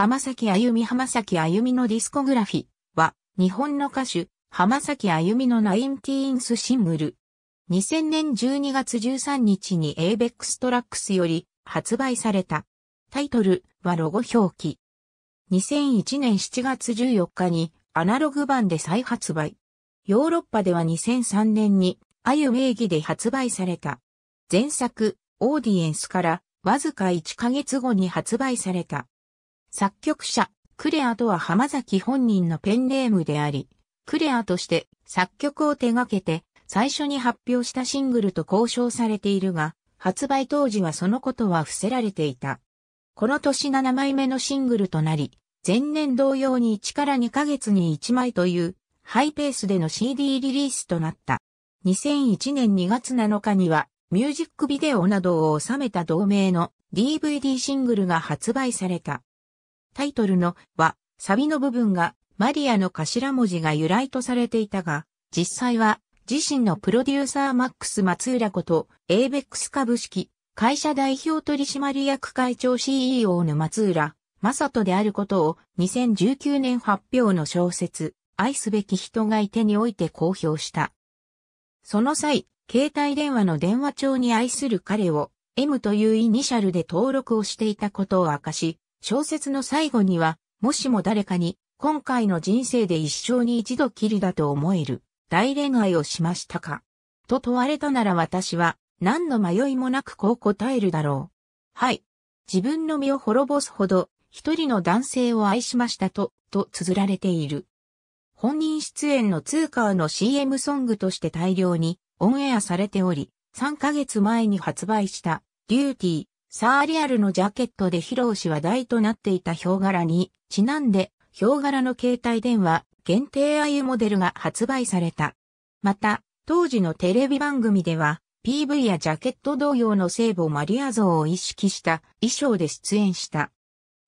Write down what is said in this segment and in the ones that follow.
浜崎あゆみ浜崎あゆみのディスコグラフィは、日本の歌手、浜崎あゆみのナインティーンスシングル。2000年12月13日に ABEX トラックスより発売された。タイトルはロゴ表記。2001年7月14日にアナログ版で再発売。ヨーロッパでは2003年にあゆ名義で発売された。前作、オーディエンスからわずか1ヶ月後に発売された。作曲者、クレアとは浜崎本人のペンネームであり、クレアとして作曲を手掛けて最初に発表したシングルと交渉されているが、発売当時はそのことは伏せられていた。この年7枚目のシングルとなり、前年同様に1から2ヶ月に1枚というハイペースでの CD リリースとなった。2001年2月7日にはミュージックビデオなどを収めた同名の DVD シングルが発売された。タイトルのは、サビの部分がマリアの頭文字が由来とされていたが、実際は自身のプロデューサーマックス松浦こと、エイベックス株式、会社代表取締役会長 CEO の松浦、正人であることを2019年発表の小説、愛すべき人がいてにおいて公表した。その際、携帯電話の電話帳に愛する彼を M というイニシャルで登録をしていたことを明かし、小説の最後には、もしも誰かに、今回の人生で一生に一度きりだと思える、大恋愛をしましたかと問われたなら私は、何の迷いもなくこう答えるだろう。はい。自分の身を滅ぼすほど、一人の男性を愛しましたと、と綴られている。本人出演の通貨の CM ソングとして大量にオンエアされており、3ヶ月前に発売した、デューティー、サーリアルのジャケットで披露し話題となっていたヒョウ柄に、ちなんで、ヒョウ柄の携帯電話、限定 IU モデルが発売された。また、当時のテレビ番組では、PV やジャケット同様の聖母マリア像を意識した衣装で出演した。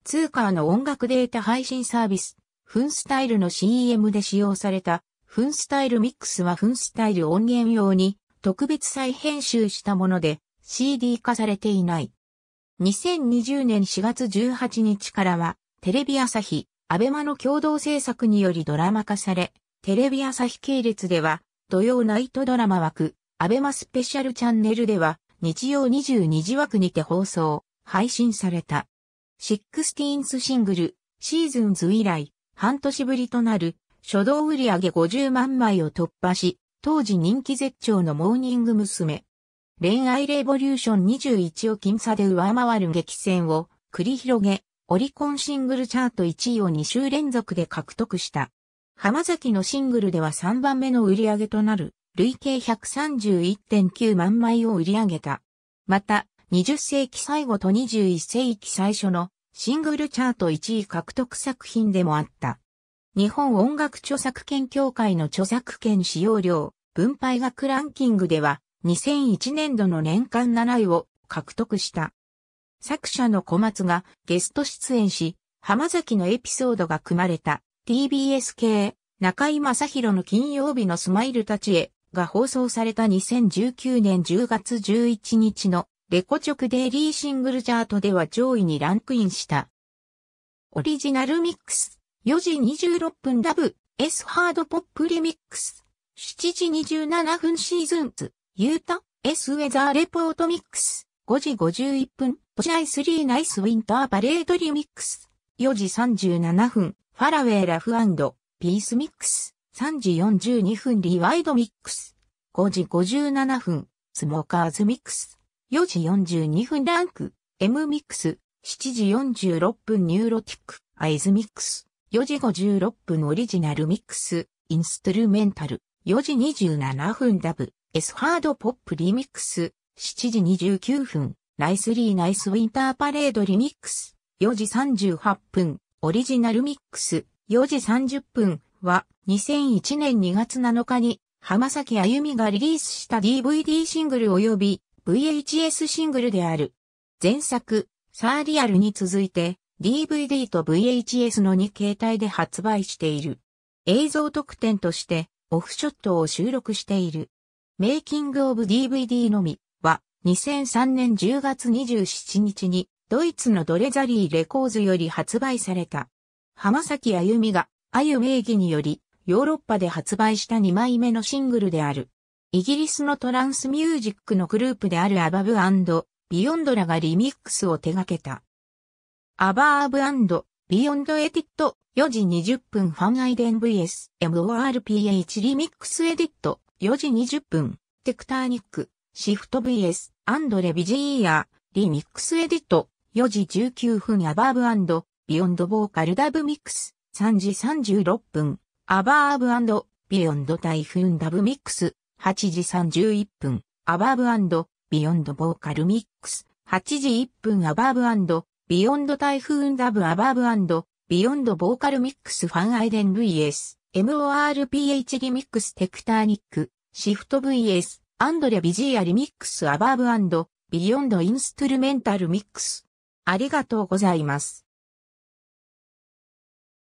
通貨の音楽データ配信サービス、フンスタイルの CM で使用された、フンスタイルミックスはフンスタイル音源用に特別再編集したもので CD 化されていない。2020年4月18日からは、テレビ朝日、アベマの共同制作によりドラマ化され、テレビ朝日系列では、土曜ナイトドラマ枠、アベマスペシャルチャンネルでは、日曜22時枠にて放送、配信された。シックスティーンスシングル、シーズンズ以来、半年ぶりとなる、初動売上50万枚を突破し、当時人気絶頂のモーニング娘。恋愛レボリューション21を僅差で上回る激戦を繰り広げ、オリコンシングルチャート1位を2週連続で獲得した。浜崎のシングルでは3番目の売り上げとなる、累計131.9万枚を売り上げた。また、20世紀最後と21世紀最初のシングルチャート1位獲得作品でもあった。日本音楽著作権協会の著作権使用料分配額ランキングでは2001年度の年間7位を獲得した。作者の小松がゲスト出演し、浜崎のエピソードが組まれた TBS 系中井正宏の金曜日のスマイルたちへが放送された2019年10月11日のレコ直デイリーシングルチャートでは上位にランクインした。オリジナルミックス4時26分ラブ S ハードポップリミックス7時27分シーズン2ユータ、S ウェザーレポートミックス、5時51分、ポジアイスリーナイスウィンターパレードリミックス、4時37分、ファラウェイラフピースミックス、3時42分リワイドミックス、5時57分、スモーカーズミックス、4時42分ランク、M ミックス、7時46分ニューロティック、アイズミックス、4時56分オリジナルミックス、インストゥルメンタル、4時27分ダブ、S ハードポップリミックス、7時29分、ナイスリーナイスウィンターパレードリミックス、4時38分、オリジナルミックス、4時30分は、2001年2月7日に、浜崎あゆみがリリースした DVD シングル及び VHS シングルである。前作、サーリアルに続いて、DVD と VHS の2形態で発売している。映像特典として、オフショットを収録している。メイキングオブ DVD のみは2003年10月27日にドイツのドレザリーレコーズより発売された。浜崎あゆみがあゆ名義によりヨーロッパで発売した2枚目のシングルである。イギリスのトランスミュージックのグループであるアバブビヨンドラがリミックスを手掛けた。アバーブビヨンドエディット4時20分ファンアイデン VS MORPH リミックスエディット4時20分、テクターニック、シフト VS、アンドレビジーヤー、リミックスエディット、4時19分アバーブビヨンドボーカルダブミックス、3時36分、アバーブビヨンドタイフーン・ダブミックス、8時31分、アバーブビヨンドボーカルミックス、8時1分アバーブビヨンドタイフーン・ダブアバーブビヨンドボーカルミックスファンアイデン VS、MORPH リミックステクターニック、シフト VS、アンドレビジーアリミックスアバーブビヨンドインストゥルメンタルミックス。ありがとうございます。